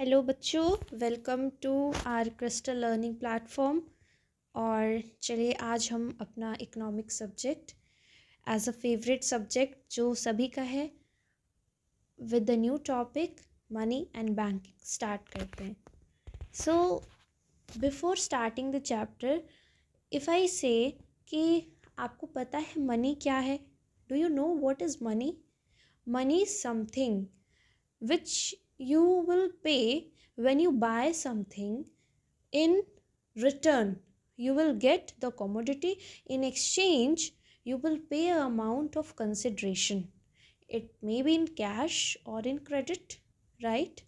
Hello बच्चों welcome to our crystal learning platform और चलिए आज हम अपना economic subject as a favourite subject जो सभी का है with a new topic money and banking start करते हैं so before starting the chapter if I say कि आपको पता है मनी क्या है do you know what is money money something which you will pay when you buy something in return you will get the commodity in exchange you will pay an amount of consideration it may be in cash or in credit right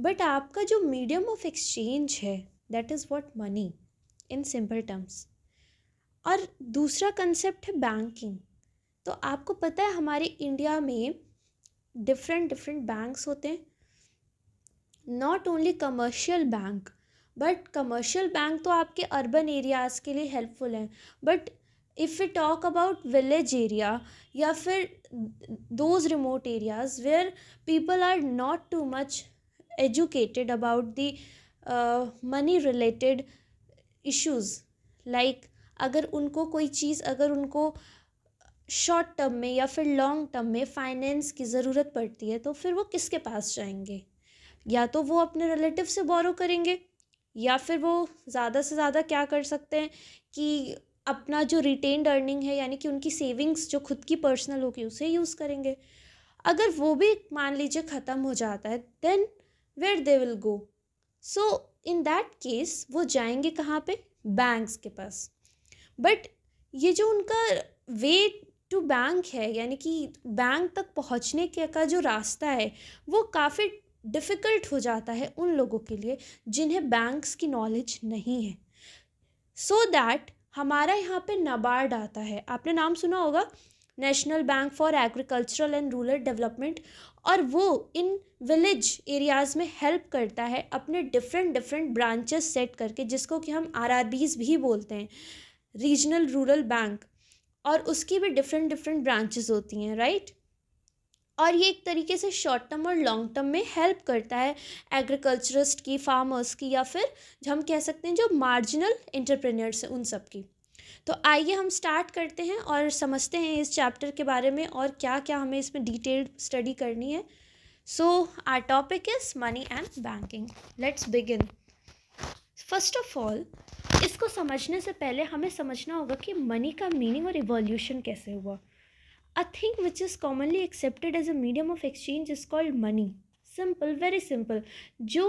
but आपका जो medium of exchange है that is what money in simple terms और दूसरा concept है banking तो आपको पता है हमारे इंडिया में डिफरेंट डिफरेंट बैंक्स होते हैं not only commercial bank but commercial bank तो आपके अर्बन एरियाज़ के लिए हेल्पफुल हैं but if you talk about village area या फिर those remote areas where people are not too much educated about the money related issues like अगर उनको कोई चीज़ अगर उनको शॉर्ट टर्म में या फिर लॉन्ग टर्म में फाइनेंस की ज़रूरत पड़ती है तो फिर वो किसके पास जाएंगे या तो वो अपने रिलेटिव से बोरो करेंगे या फिर वो ज़्यादा से ज़्यादा क्या कर सकते हैं कि अपना जो रिटेन्ड अर्निंग है यानी कि उनकी सेविंग्स जो खुद की पर्सनल होगी उसे यूज़ करेंगे अगर वो भी मान लीजिए ख़त्म हो जाता है then where they will go so in that case वो जाएंगे कहाँ पे बैंक्स के पास बट ये जो उनका वे टू बैंक है यानी कि बैंक तक पहुँचने के का जो रास्ता है वो काफ़ी डिफ़िकल्ट हो जाता है उन लोगों के लिए जिन्हें बैंक्स की नॉलेज नहीं है सो so दैट हमारा यहाँ पे नबार्ड आता है आपने नाम सुना होगा national bank for agricultural and rural development और वो इन विलेज एरियाज़ में हेल्प करता है अपने डिफरेंट डिफरेंट ब्रांचेस सेट करके जिसको कि हम आर भी बोलते हैं रीजनल रूरल बैंक और उसकी भी डिफरेंट डिफरेंट ब्रांचेस होती हैं राइट और ये एक तरीके से शॉर्ट टर्म और लॉन्ग टर्म में हेल्प करता है एग्रीकल्चरिस्ट की फार्मर्स की या फिर हम कह सकते हैं जो मार्जिनल इंटरप्रेन्योर्स हैं उन सब की तो आइए हम स्टार्ट करते हैं और समझते हैं इस चैप्टर के बारे में और क्या क्या हमें इसमें डिटेल्ड स्टडी करनी है so our topic is money and banking let's begin first of all इसको समझने से पहले हमें समझना होगा कि मनी का मीनिंग और इवोल्यूशन कैसे हुआ A thing which is commonly accepted as a medium of exchange is called money. Simple very simple जो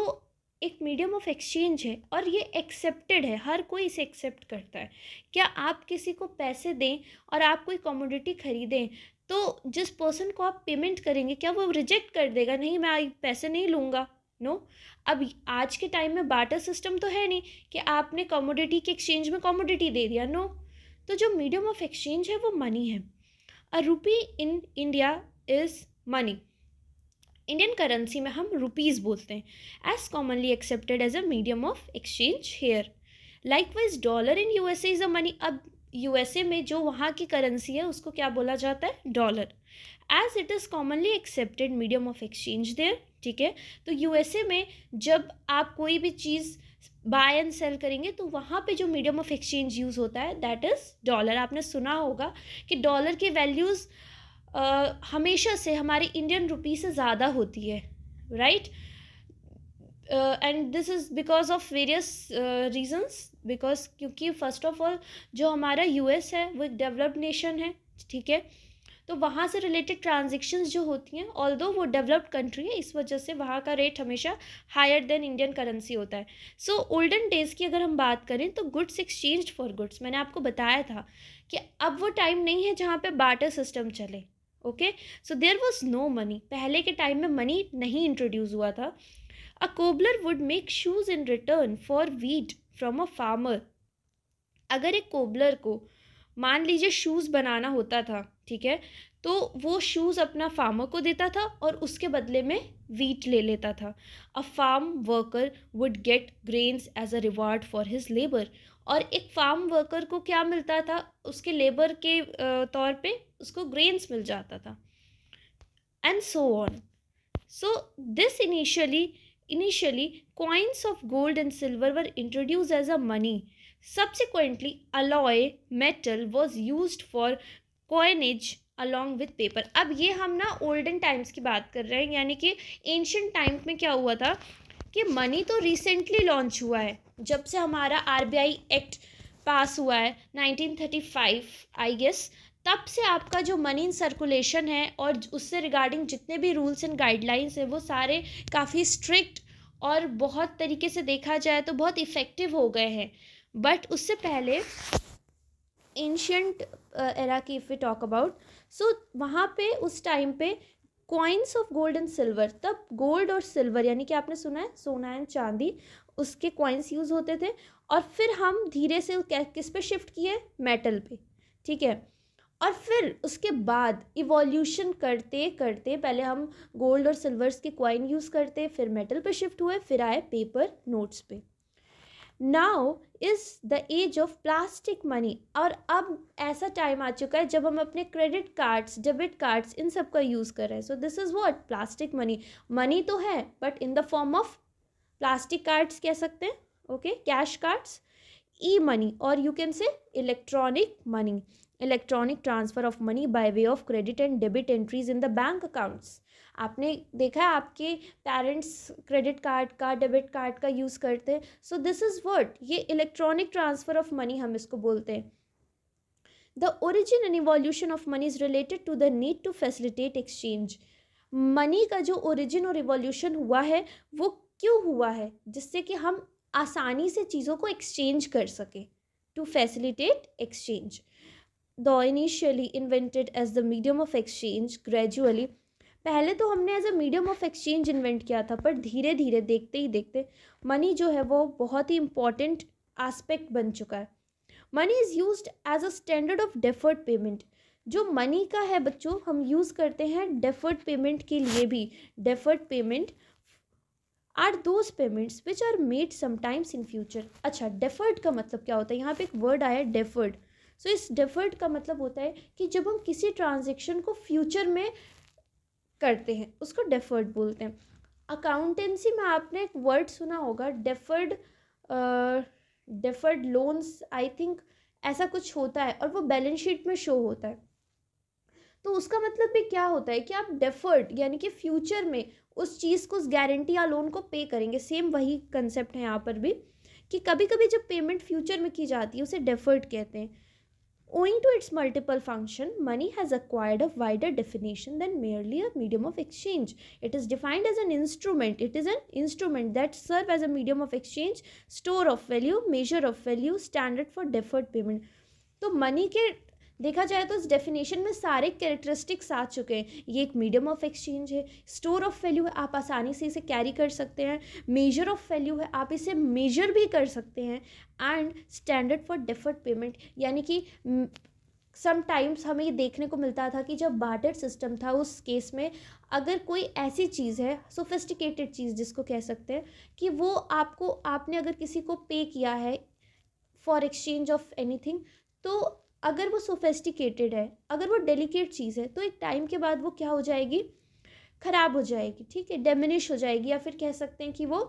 एक मीडियम ऑफ एक्सचेंज है और ये एक्सेप्टेड है हर कोई इसे एक्सेप्ट करता है क्या आप किसी को पैसे दें और आप कोई कॉमोडिटी खरीदें तो जिस पर्सन को आप पेमेंट करेंगे क्या वो रिजेक्ट कर देगा नहीं मैं पैसे नहीं लूँगा नो no? अब आज के टाइम में बाटर सिस्टम तो है नहीं कि आपने कॉमोडिटी के एक्सचेंज में कॉमोडिटी दे दिया नो no? तो जो मीडियम ऑफ एक्सचेंज है वो मनी है a rupee in India is money Indian currency में हम रुपीज़ बोलते हैं as commonly accepted as a medium of exchange here likewise dollar in U S A is a money अब U S A में जो वहाँ की करेंसी है उसको क्या बोला जाता है dollar as it is commonly accepted medium of exchange there ठीक है तो यू एस ए में जब आप कोई भी चीज़ बाय एंड सेल करेंगे तो वहाँ पे जो मीडियम ऑफ एक्सचेंज यूज़ होता है दैट इज़ डॉलर आपने सुना होगा कि डॉलर की वैल्यूज़ हमेशा से हमारे इंडियन रुपी से ज़्यादा होती है right and this is because of various reasons because क्योंकि फ़र्स्ट ऑफ ऑल जो हमारा एस है वो एक डेवलप्ड नेशन है ठीक है तो वहाँ से रिलेटेड ट्रांजेक्शन्स जो होती हैं ऑल दो वो डेवलप्ड कंट्री है इस वजह से वहाँ का रेट हमेशा हायर देन इंडियन करेंसी होता है सो ओल्डन डेज़ की अगर हम बात करें तो गुड्स एक्सचेंज फॉर गुड्स मैंने आपको बताया था कि अब वो टाइम नहीं है जहाँ पे बाटर सिस्टम चले okay so there was no money पहले के टाइम में मनी नहीं इंट्रोड्यूस हुआ था a cobbler would make shoes in return for wheat from a farmer अगर एक कोबलर को मान लीजिए शूज़ बनाना होता था ठीक है तो वो शूज़ अपना फार्मर को देता था और उसके बदले में वीट ले लेता था a farm worker would get grains as a reward for his labour और एक फार्म वर्कर को क्या मिलता था उसके लेबर के तौर पे उसको ग्रेन्स मिल जाता था and so on so this initially initially coins of gold and silver were introduce as a money subsequently alloy metal was use for coinage along with paper अब ये हम ना ओल्डन टाइम्स की बात कर रहे हैं यानी कि एंशंट टाइम में क्या हुआ था कि मनी तो रिसेंटली लॉन्च हुआ है जब से हमारा आरबीआई एक्ट पास हुआ है 1935 आई गेस तब से आपका जो मनी इन सर्कुलेशन है और उससे रिगार्डिंग जितने भी रूल्स एंड गाइडलाइंस हैं वो सारे काफ़ी स्ट्रिक्ट और बहुत तरीके से देखा जाए तो बहुत इफ़ेक्टिव हो गए हैं बट उससे पहले एंशंट एरा uh, की if we talk about so वहाँ पे उस टाइम पे coins of gold and silver तब गोल्ड और सिल्वर यानी कि आपने सुना है सोना एंड चांदी उसके कॉइन्स यूज़ होते थे और फिर हम धीरे से किस पे शिफ्ट किए मेटल पे ठीक है और फिर उसके बाद इवोल्यूशन करते करते पहले हम गोल्ड और सिल्वर्स के कॉइन यूज़ करते फिर मेटल पे शिफ्ट हुए फिर आए पेपर नोट्स पे now is the age of plastic money और अब ऐसा टाइम आ चुका है जब हम अपने क्रेडिट कार्ड्स डेबिट कार्ड्स इन सब का यूज़ कर रहे हैं so this is what plastic money money तो है but in the form of plastic cards कह सकते हैं okay cash cards e money और you can say electronic money electronic transfer of money by way of credit and debit entries in the bank accounts आपने देखा है आपके parents credit card का debit card का यूज़ करते हैं so this is word ये इलेक्ट्रॉनिक ट्रांसफ़र ऑफ मनी हम इसको बोलते हैं the origin and evolution of money is related to the need to facilitate exchange money का जो ओरिजिन और इवोल्यूशन हुआ है वो क्यों हुआ है जिससे कि हम आसानी से चीज़ों को एक्सचेंज कर सकें to facilitate exchange the initially invented as the medium of exchange gradually पहले तो हमने as a medium of exchange invent किया था पर धीरे धीरे देखते ही देखते मनी जो है वो बहुत ही इम्पॉर्टेंट आस्पेक्ट बन चुका है money is use as a standard of deferred payment जो मनी का है बच्चों हम यूज़ करते हैं डेफर्ड पेमेंट के लिए भी deferred payment are those payments which are made sometimes in future अच्छा डेफर्ड का मतलब क्या होता है यहाँ पे एक वर्ड आया डेफर्ड सो so, इस डेफर्ड का मतलब होता है कि जब हम किसी ट्रांजेक्शन को फ्यूचर में करते हैं उसको डेफर्ड बोलते हैं अकाउंटेंसी में आपने एक वर्ड सुना होगा deferred deferred loans I think ऐसा कुछ होता है और वो बैलेंस शीट में शो होता है तो उसका मतलब भी क्या होता है कि आप डेफर्ड यानी कि फ्यूचर में उस चीज़ को उस गारंटी या लोन को पे करेंगे सेम वही कंसेप्ट है यहाँ पर भी कि कभी कभी जब पेमेंट फ्यूचर में की जाती है उसे डेफर्ड कहते हैं Owing to its multiple function, money has acquired a wider definition than merely a medium of exchange. It is defined as an instrument. It is an instrument that serves as a medium of exchange, store of value, measure of value, standard for deferred payment. तो money के देखा जाए तो इस definition में सारे characteristics आ चुके हैं ये एक मीडियम ऑफ एक्सचेंज है स्टोर ऑफ वैल्यू है आप आसानी से इसे कैरी कर सकते हैं मेजर ऑफ वैल्यू है आप इसे मेजर भी कर सकते हैं and standard for deferred payment यानी कि समटाइम्स हमें ये देखने को मिलता था कि जब बार्टर सिस्टम था उस केस में अगर कोई ऐसी चीज़ है सोफिस्टिकेटेड चीज़ जिसको कह सकते हैं कि वो आपको आपने अगर किसी को पे किया है फॉर एक्सचेंज ऑफ एनीथिंग तो अगर वो सोफेस्टिकेटेड है अगर वो डेलिकेट चीज़ है तो एक टाइम के बाद वो क्या हो जाएगी ख़राब हो जाएगी ठीक है डेमिनिश हो जाएगी या फिर कह सकते हैं कि वो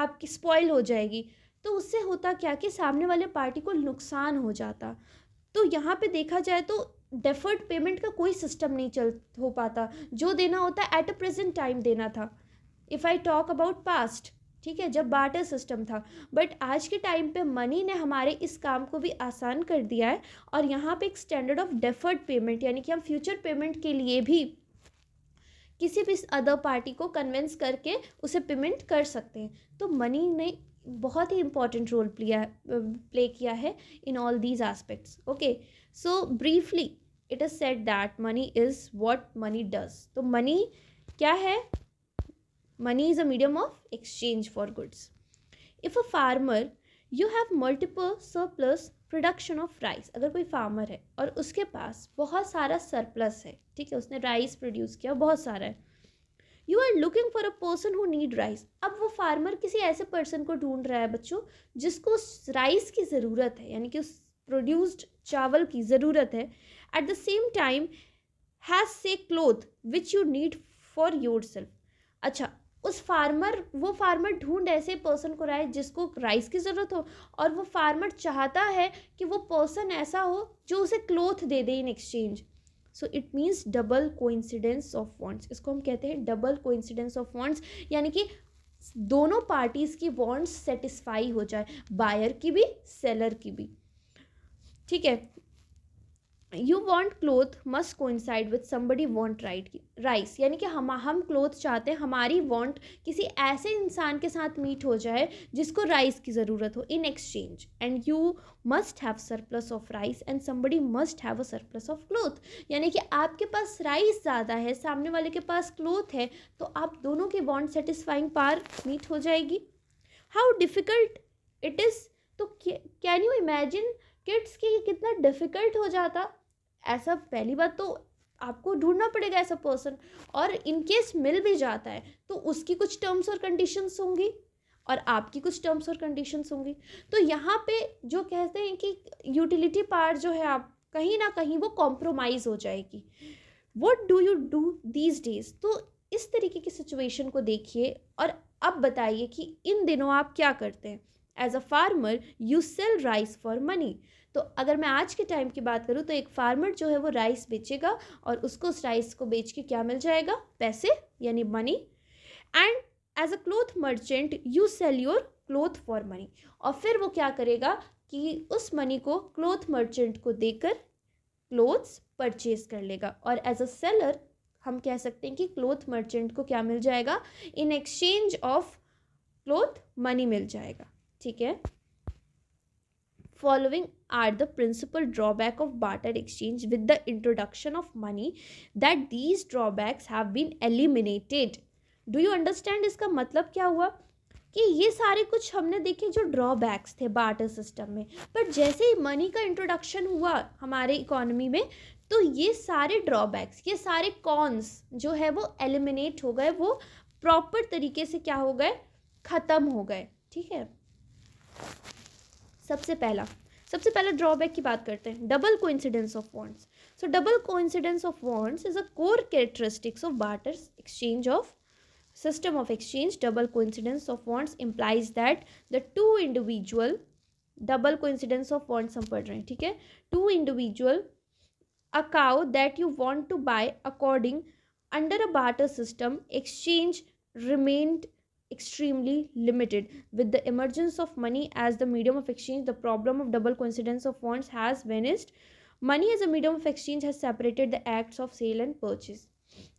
आपकी स्पॉइल हो जाएगी तो उससे होता क्या कि सामने वाले पार्टी को नुकसान हो जाता तो यहाँ पे देखा जाए तो डेफर्ड पेमेंट का कोई सिस्टम नहीं चल हो पाता जो देना होता एट अ प्रेजेंट टाइम देना था if I talk about past ठीक है जब बाटर सिस्टम था बट आज के टाइम पे मनी ने हमारे इस काम को भी आसान कर दिया है और यहाँ पे एक स्टैंडर्ड ऑफ डेफर्ड पेमेंट यानी कि हम फ्यूचर पेमेंट के लिए भी किसी भी अदर पार्टी को कन्विंस करके उसे पेमेंट कर सकते हैं तो मनी ने बहुत ही इम्पॉर्टेंट रोल प्लिया प्ले किया है in all these aspects okay so briefly it is said that money is what money does तो मनी क्या है Money is a medium of exchange for goods. If a farmer, you have multiple surplus production of rice अगर कोई farmer है और उसके पास बहुत सारा सरप्लस है ठीक है उसने राइस प्रोड्यूस किया बहुत सारा है you are looking for a person who need rice अब वो फार्मर किसी ऐसे पर्सन को ढूंढ रहा है बच्चों जिसको उस राइस की ज़रूरत है यानी कि उस प्रोड्यूस्ड चावल की ज़रूरत है at the same time has say cloth which you need for yourself अच्छा उस फार्मर वो फार्मर ढूंढ ऐसे पर्सन को है जिसको राइस की ज़रूरत हो और वो फार्मर चाहता है कि वो पर्सन ऐसा हो जो उसे क्लोथ दे दे in exchange so it means double coincidence of wants इसको हम कहते हैं डबल कोइंसिडेंस ऑफ वॉन्ट्स यानी कि दोनों पार्टीज़ की वॉन्ट्स सेटिस्फाई हो जाए बायर की भी सेलर की भी ठीक है you want cloth must coincide with somebody want right rice यानी कि हम हम क्लोथ चाहते हैं हमारी वॉन्ट किसी ऐसे इंसान के साथ मीट हो जाए जिसको राइस की ज़रूरत हो in exchange and you must have surplus of rice and somebody must have a surplus of cloth यानी कि आपके पास राइस ज़्यादा है सामने वाले के पास क्लोथ है तो आप दोनों की वॉन्ट सेटिस्फाइंग पार मीट हो जाएगी हाउ डिफ़िकल्ट इट इज़ तो कैन यू इमेजिन किड्स के कितना डिफ़िकल्ट हो जाता ऐसा पहली बात तो आपको ढूंढना पड़ेगा ऐसा पर्सन और इनकेस मिल भी जाता है तो उसकी कुछ टर्म्स और कंडीशंस होंगी और आपकी कुछ टर्म्स और कंडीशंस होंगी तो यहाँ पे जो कहते हैं कि यूटिलिटी पार्ट जो है आप कहीं ना कहीं वो कॉम्प्रोमाइज़ हो जाएगी what do you do these days तो इस तरीके की सिचुएशन को देखिए और अब बताइए कि इन दिनों आप क्या करते हैं as a farmer you sell rice for money तो अगर मैं आज के टाइम की बात करूँ तो एक फार्मर जो है वो राइस बेचेगा और उसको उस राइस को बेच के क्या मिल जाएगा पैसे यानी money and as a cloth merchant you sell your cloth for money और फिर वो क्या करेगा कि उस मनी को क्लोथ मर्चेंट को देकर क्लोथ्स परचेज कर लेगा और एज अ सेलर हम कह सकते हैं कि क्लोथ मर्चेंट को क्या मिल जाएगा in exchange of cloth money मिल जाएगा ठीक है following are the principal drawback of barter exchange with the introduction of money that these drawbacks have been eliminated do you understand इसका मतलब क्या हुआ कि ये सारे कुछ हमने देखे जो ड्रॉबैक्स थे बाटर सिस्टम में बट जैसे ही मनी का इंट्रोडक्शन हुआ हमारे इकोनॉमी में तो ये सारे ड्रॉबैक्स ये सारे कॉन्स जो है वो एलिमिनेट हो गए वो प्रॉपर तरीके से क्या हो गए ख़त्म हो गए ठीक है सबसे पहला सबसे पहले ड्रॉबैक की बात करते हैं double coincidence of wants so double coincidence of wants is a core characteristics of barter exchange of system of exchange double coincidence of wants implies that the two individual double coincidence of wants हम पढ़ रहे हैं ठीक है two individual अकाउ that you want to buy according under a barter system exchange remained extremely limited. With the emergence of money as the medium of exchange, the problem of double coincidence of wants has vanished. Money as a medium of exchange has separated the acts of sale and purchase.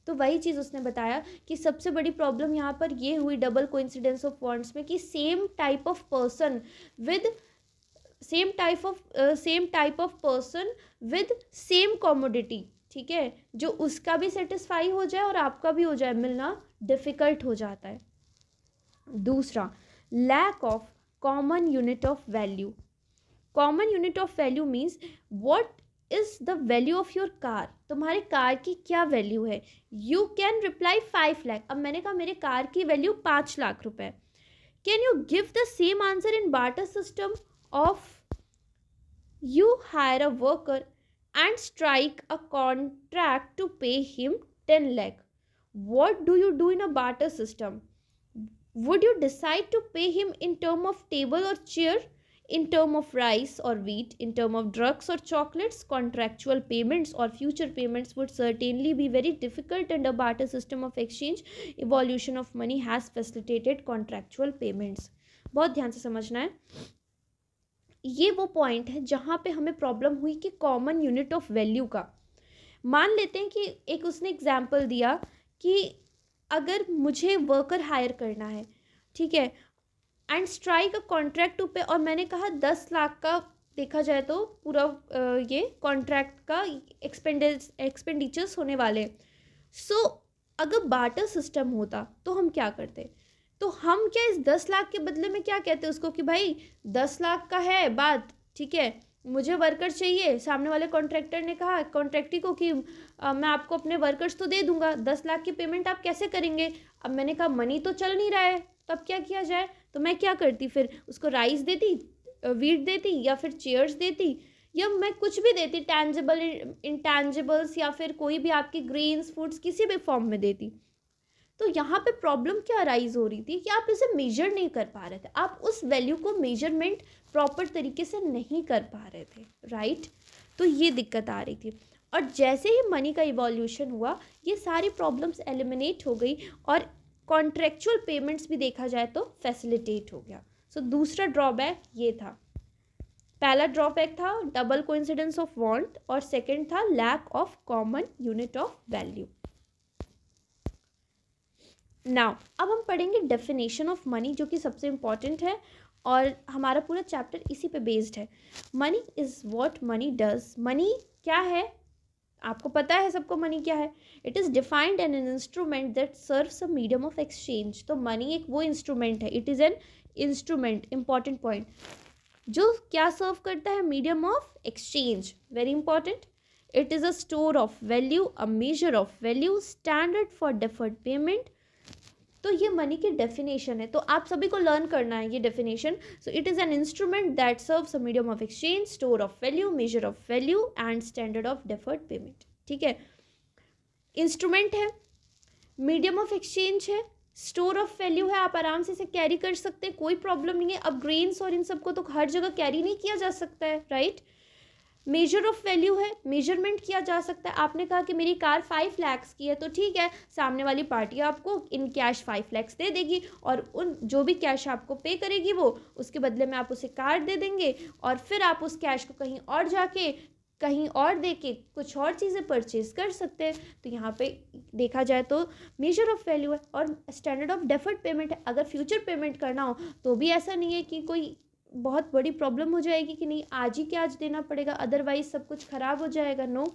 तो वही चीज़ उसने बताया कि सबसे बड़ी problem यहाँ पर ये हुई डबल कोइंसिडेंस ऑफ वॉन्ट्स में कि same type of person with same type of same type of person with same commodity ठीक है जो उसका भी सेटिस्फाई हो जाए और आपका भी हो जाए मिलना डिफ़िकल्ट हो जाता है दूसरा lack of common unit of value common unit of value means what is the value of your car तुम्हारे कार की क्या वैल्यू है you can reply five lakh अब मैंने कहा मेरे कार की वैल्यू पाँच लाख रुपए can you give the same answer in barter system of you hire a worker and strike a contract to pay him ten lakh what do you do in a barter system would you decide to pay him in term of table or chair in term of rice or wheat in term of drugs or chocolates contractual payments or future payments would certainly be very difficult under barter system of exchange evolution of money has facilitated contractual payments बहुत ध्यान से समझना है ये वो point है जहाँ पे हमें प्रॉब्लम हुई कि कॉमन यूनिट ऑफ वैल्यू का मान लेते हैं कि एक उसने एग्जाम्पल दिया कि अगर मुझे वर्कर हायर करना है ठीक है and strike a contract to pay और मैंने कहा दस लाख का देखा जाए तो पूरा ये कॉन्ट्रैक्ट का एक्सपेंड एक्सपेंडिचर्स होने वाले सो so, अगर बाटर सिस्टम होता तो हम क्या करते तो हम क्या इस दस लाख के बदले में क्या कहते उसको कि भाई दस लाख का है बात ठीक है मुझे वर्कर चाहिए सामने वाले कॉन्ट्रैक्टर ने कहा कॉन्ट्रैक्टी को कि आ, मैं आपको अपने वर्कर्स तो दे दूंगा दस लाख की पेमेंट आप कैसे करेंगे अब मैंने कहा मनी तो चल नहीं रहा है तो अब क्या किया जाए तो मैं क्या करती फिर उसको राइस देती वीट देती या फिर चेयर्स देती या मैं कुछ भी देती टैंजबल इंटैंजेबल्स या फिर कोई भी आपकी ग्रेन्स फूड्स किसी भी फॉर्म में देती तो यहाँ पे प्रॉब्लम क्या राइज हो रही थी कि आप इसे मेजर नहीं कर पा रहे थे आप उस वैल्यू को मेजरमेंट प्रॉपर तरीके से नहीं कर पा रहे थे राइट तो ये दिक्कत आ रही थी और जैसे ही मनी का इवोल्यूशन हुआ ये सारी प्रॉब्लम्स एलिमिनेट हो गई और कॉन्ट्रेक्चुअल पेमेंट्स भी देखा जाए तो फैसिलिटेट हो गया सो so, दूसरा ड्रॉबैक ये था पहला ड्रॉबैक था डबल कोइंसिडेंस ऑफ वांट और सेकंड था lack of common unit of value now अब हम पढ़ेंगे डेफिनेशन ऑफ मनी जो कि सबसे इम्पॉर्टेंट है और हमारा पूरा चैप्टर इसी पे बेस्ड है money is what money does money क्या है आपको पता है सबको मनी क्या है it is defined an an instrument that serves a medium of exchange तो मनी एक वो इंस्ट्रूमेंट है it is an instrument important point जो क्या सर्व करता है medium of exchange very important it is a store of value a measure of value standard for deferred payment तो ये मनी की डेफिनेशन है तो आप सभी को लर्न करना है ये definition so it is an instrument that serve a medium of exchange store of value measure of value and standard of deferred payment ठीक है इंस्ट्रूमेंट है मीडियम ऑफ एक्सचेंज है स्टोर ऑफ वैल्यू है आप आराम से इसे कैरी कर सकते हैं कोई प्रॉब्लम नहीं है अब ग्रेन्स और इन सबको तो हर जगह कैरी नहीं किया जा सकता है right right? Measure of value है मेजरमेंट किया जा सकता है आपने कहा कि मेरी कार फाइव लैक्स की है तो ठीक है सामने वाली पार्टी आपको इन कैश फाइव लैक्स दे देगी और उन जो भी कैश आपको पे करेगी वो उसके बदले में आप उसे कार दे देंगे और फिर आप उस कैश को कहीं और जाके कहीं और दे के कुछ और चीज़ें परचेज कर सकते हैं तो यहाँ पे देखा जाए तो मेजर ऑफ वैल्यू है और स्टैंडर्ड ऑफ डेफर्ड पेमेंट है अगर फ्यूचर पेमेंट करना हो तो भी ऐसा नहीं है कि कोई बहुत बड़ी प्रॉब्लम हो जाएगी कि नहीं आज ही क्या आज देना पड़ेगा अदरवाइज सब कुछ ख़राब हो जाएगा नो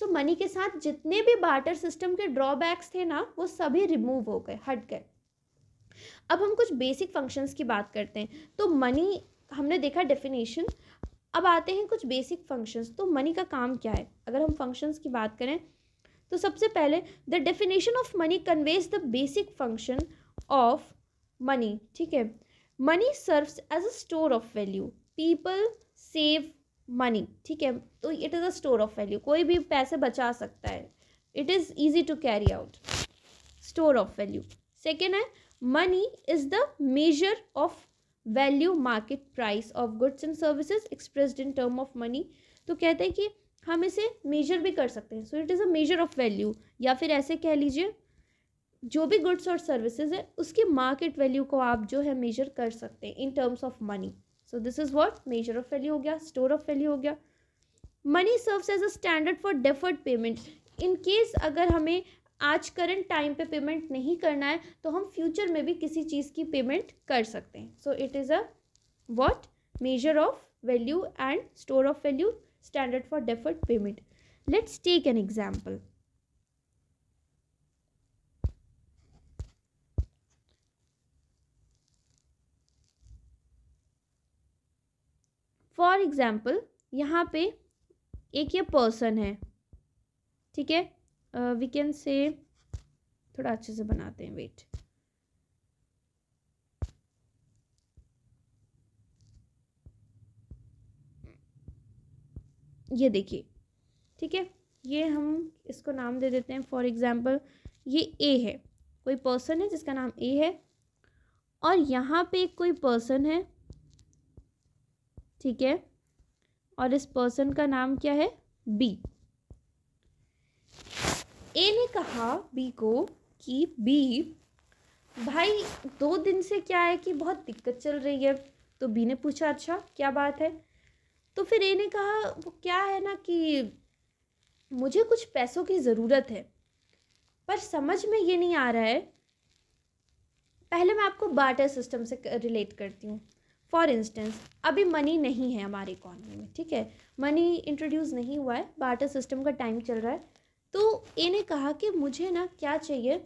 सो मनी के साथ जितने भी बाटर सिस्टम के ड्रॉबैक्स थे ना वो सभी रिमूव हो गए हट गए अब हम कुछ बेसिक फंक्शंस की बात करते हैं तो मनी हमने देखा डेफिनेशन अब आते हैं कुछ बेसिक फंक्शंस तो मनी का काम क्या है अगर हम फंक्शंस की बात करें तो सबसे पहले the definition of money conveys the basic function of money ठीक है money serves as a store of value people save money ठीक है तो it is a store of value कोई भी पैसे बचा सकता है it is easy to carry out store of value second है money is the measure of value market price of goods and services expressed in term of money तो कहते हैं कि हम इसे मेजर भी कर सकते हैं so it is a measure of value या फिर ऐसे कह लीजिए जो भी गुड्स और सर्विसेज है उसकी मार्केट वैल्यू को आप जो है मेजर कर सकते हैं in terms of money so this is what measure of value हो गया स्टोर ऑफ वैल्यू हो गया money serves as a standard for deferred payment in case अगर हमें आज करंट टाइम पे पेमेंट नहीं करना है तो हम फ्यूचर में भी किसी चीज़ की पेमेंट कर सकते हैं so it is a what measure of value and store of value standard for deferred payment let's take an example for example यहाँ पे एक ये पर्सन है ठीक है वी कैन से थोड़ा अच्छे से बनाते हैं वेट ये देखिए ठीक है ये हम इसको नाम दे देते हैं फॉर एग्ज़ाम्पल ये ए है कोई पर्सन है जिसका नाम ए है और यहाँ पे कोई पर्सन है ठीक है और इस पर्सन का नाम क्या है बी ए ने कहा बी को कि बी भाई दो दिन से क्या है कि बहुत दिक्कत चल रही है तो बी ने पूछा अच्छा क्या बात है तो फिर ए ने कहा वो क्या है ना कि मुझे कुछ पैसों की ज़रूरत है पर समझ में ये नहीं आ रहा है पहले मैं आपको बाटर सिस्टम से रिलेट करती हूँ फॉर इंस्टेंस अभी मनी नहीं है हमारे इकॉनमी में ठीक है मनी इंट्रोड्यूस नहीं हुआ है बाटर सिस्टम का टाइम चल रहा है तो ए ने कहा कि मुझे ना क्या चाहिए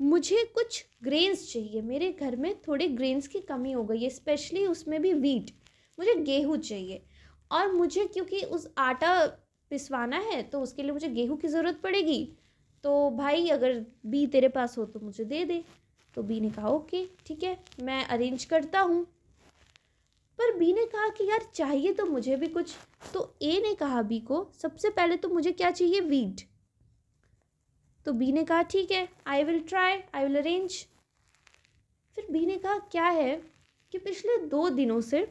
मुझे कुछ ग्रेन्स चाहिए मेरे घर में थोड़े ग्रेन्स की कमी हो गई है स्पेशली उसमें भी वीट मुझे गेहूँ चाहिए और मुझे क्योंकि उस आटा पिसवाना है तो उसके लिए मुझे गेहूँ की ज़रूरत पड़ेगी तो भाई अगर बी तेरे पास हो तो मुझे दे दे तो बी ने कहा ओके ठीक है मैं अरेंज करता हूँ पर बी ने कहा कि यार चाहिए तो मुझे भी कुछ तो ए ने कहा बी को सबसे पहले तो मुझे क्या चाहिए वीट तो बी ने कहा ठीक है I will try I will arrange फिर बी ने कहा क्या है कि पिछले दो दिनों से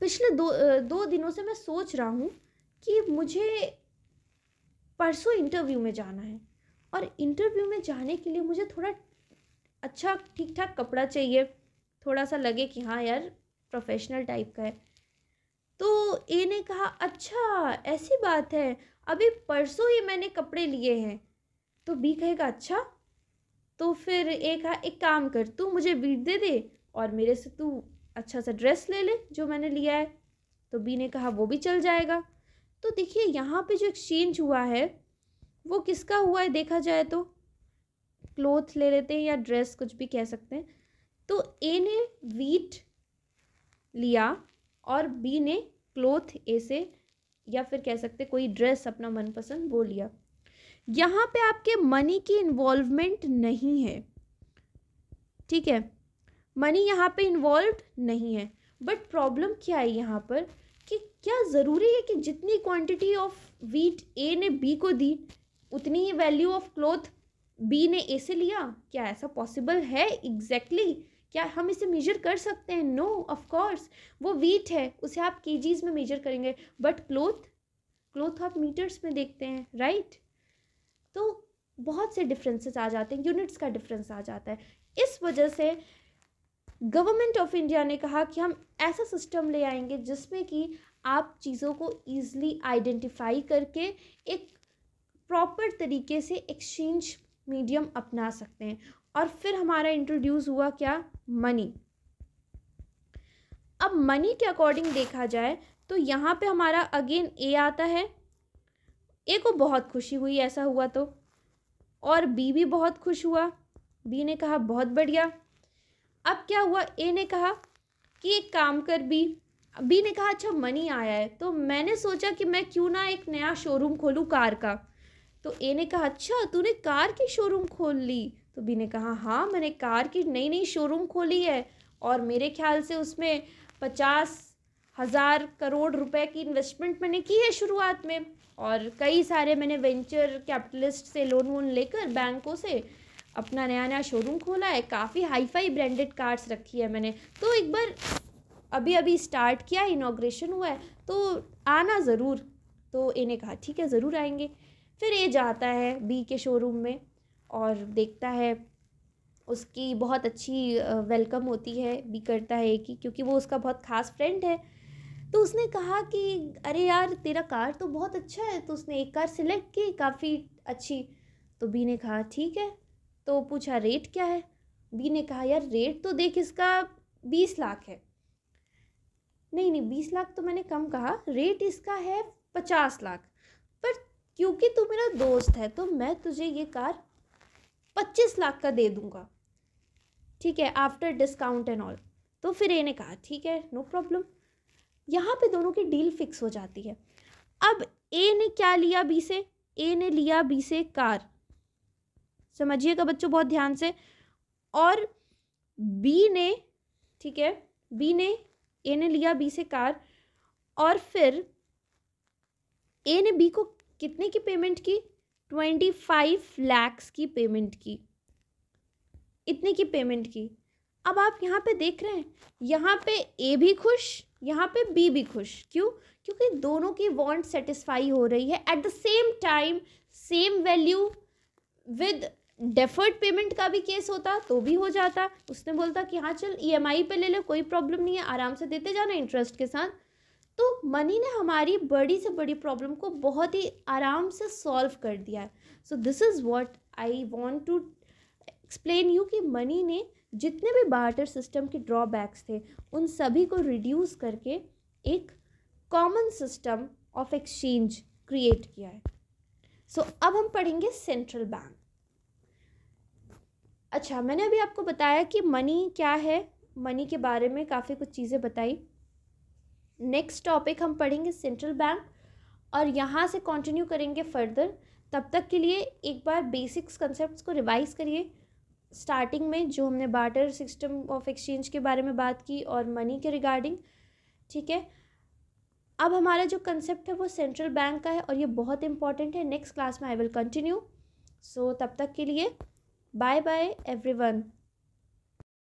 पिछले दो दो दिनों से मैं सोच रहा हूँ कि मुझे परसों इंटरव्यू में जाना है और इंटरव्यू में जाने के लिए मुझे थोड़ा अच्छा ठीक ठाक कपड़ा चाहिए थोड़ा सा लगे कि हाँ यार प्रोफेशनल टाइप का है तो ए ने कहा अच्छा ऐसी बात है अभी परसों ही मैंने कपड़े लिए हैं तो बी कहेगा अच्छा तो फिर ए कहा एक काम कर तू मुझे बीट दे दे और मेरे से तू अच्छा सा ड्रेस ले ले जो मैंने लिया है तो बी ने कहा वो भी चल जाएगा तो देखिए यहाँ पे जो एक्सचेंज हुआ है वो किसका हुआ है देखा जाए तो क्लोथ ले लेते हैं या ड्रेस कुछ भी कह सकते हैं तो ए ने वीट लिया और बी ने क्लोथ ए से या फिर कह सकते कोई ड्रेस अपना मनपसंद वो लिया यहाँ पे आपके मनी की इन्वॉल्वमेंट नहीं है ठीक है मनी यहाँ पे इन्वॉल्व नहीं है बट प्रॉब्लम क्या है यहाँ पर कि क्या ज़रूरी है कि जितनी क्वांटिटी ऑफ वीट ए ने बी को दी उतनी ही वैल्यू ऑफ क्लोथ बी ने ए से लिया क्या ऐसा पॉसिबल है एग्जैक्टली exactly? क्या हम इसे मेजर कर सकते हैं नो ऑफ कोर्स वो वीट है उसे आप के में मेजर करेंगे बट क्लोथ क्लोथ आप मीटर्स में देखते हैं राइट right? तो बहुत से डिफरेंसेस आ जाते हैं यूनिट्स का डिफरेंस आ जाता है इस वजह से गवर्नमेंट ऑफ इंडिया ने कहा कि हम ऐसा सिस्टम ले आएंगे जिसमें कि आप चीज़ों को ईज़िली आइडेंटिफाई करके एक प्रॉपर तरीके से एक्सचेंज मीडियम अपना सकते हैं और फिर हमारा इंट्रोड्यूस हुआ क्या मनी अब मनी के अकॉर्डिंग देखा जाए तो यहाँ पे हमारा अगेन ए आता है ए को बहुत खुशी हुई ऐसा हुआ तो और बी भी बहुत खुश हुआ बी ने कहा बहुत बढ़िया अब क्या हुआ ए ने कहा कि एक काम कर बी बी ने कहा अच्छा मनी आया है तो मैंने सोचा कि मैं क्यों ना एक नया शोरूम खोलूँ कार का तो ए ने कहा अच्छा तूने कार की शोरूम खोल ली तो बी ने कहा हाँ मैंने कार की नई नई शोरूम खोली है और मेरे ख्याल से उसमें पचास हज़ार करोड़ रुपए की इन्वेस्टमेंट मैंने की है शुरुआत में और कई सारे मैंने वेंचर कैपिटलिस्ट से लोन वोन लेकर बैंकों से अपना नया नया शोरूम खोला है काफ़ी हाईफाई ब्रांडेड कार्स रखी है मैंने तो एक बार अभी अभी स्टार्ट किया इनाग्रेशन हुआ है तो आना ज़रूर तो ए ने कहा ठीक है ज़रूर आएंगे फिर ए जाता है बी के शोरूम में और देखता है उसकी बहुत अच्छी वेलकम होती है भी करता है कि क्योंकि वो उसका बहुत ख़ास फ्रेंड है तो उसने कहा कि अरे यार तेरा कार तो बहुत अच्छा है तो उसने एक कार सिलेक्ट की काफ़ी अच्छी तो बी ने कहा ठीक है तो पूछा रेट क्या है बी ने कहा यार रेट तो देख इसका बीस लाख है नहीं नहीं बीस लाख तो मैंने कम कहा रेट इसका है पचास लाख पर क्योंकि तू मेरा दोस्त है तो मैं तुझे ये कार पच्चीस लाख का दे दूँगा ठीक है आफ्टर डिस्काउंट एंड ऑल तो फिर ए ने कहा ठीक है नो प्रॉब्लम यहाँ पे दोनों की डील फिक्स हो जाती है अब ए ने क्या लिया बी से ए ने लिया बी से कार समझिएगा बच्चों बहुत ध्यान से और बी ने ठीक है बी ने ए ने लिया बी से कार और फिर ए ने बी को कितने की पेमेंट की ट्वेंटी फाइव लैक्स की पेमेंट की इतने की पेमेंट की अब आप यहाँ पे देख रहे हैं यहाँ पे ए भी खुश यहाँ पे बी भी खुश क्यों क्योंकि दोनों की वांट सेटिस्फाई हो रही है at the same time same value with deferred payment का भी केस होता तो भी हो जाता उसने बोलता कि हाँ चल ईएमआई e पे ले ले कोई प्रॉब्लम नहीं है आराम से देते जाना इंटरेस्ट के साथ तो मनी ने हमारी बड़ी से बड़ी प्रॉब्लम को बहुत ही आराम से सॉल्व कर दिया है so this is what I want to explain you कि मनी ने जितने भी बार्टर सिस्टम के ड्रॉबैक्स थे उन सभी को रिड्यूस करके एक common system of exchange create किया है सो so, अब हम पढ़ेंगे सेंट्रल बैंक अच्छा मैंने अभी आपको बताया कि मनी क्या है मनी के बारे में काफ़ी कुछ चीज़ें बताई नेक्स्ट टॉपिक हम पढ़ेंगे सेंट्रल बैंक और यहाँ से कंटिन्यू करेंगे फर्दर तब तक के लिए एक बार बेसिक्स कंसेप्ट को रिवाइज़ करिए स्टार्टिंग में जो हमने बाटर सिस्टम ऑफ एक्सचेंज के बारे में बात की और मनी के रिगार्डिंग ठीक है अब हमारा जो कंसेप्ट है वो सेंट्रल बैंक का है और ये बहुत इंपॉर्टेंट है नेक्स्ट क्लास में आई विल कंटिन्यू सो तब तक के लिए बाय बाय एवरीवन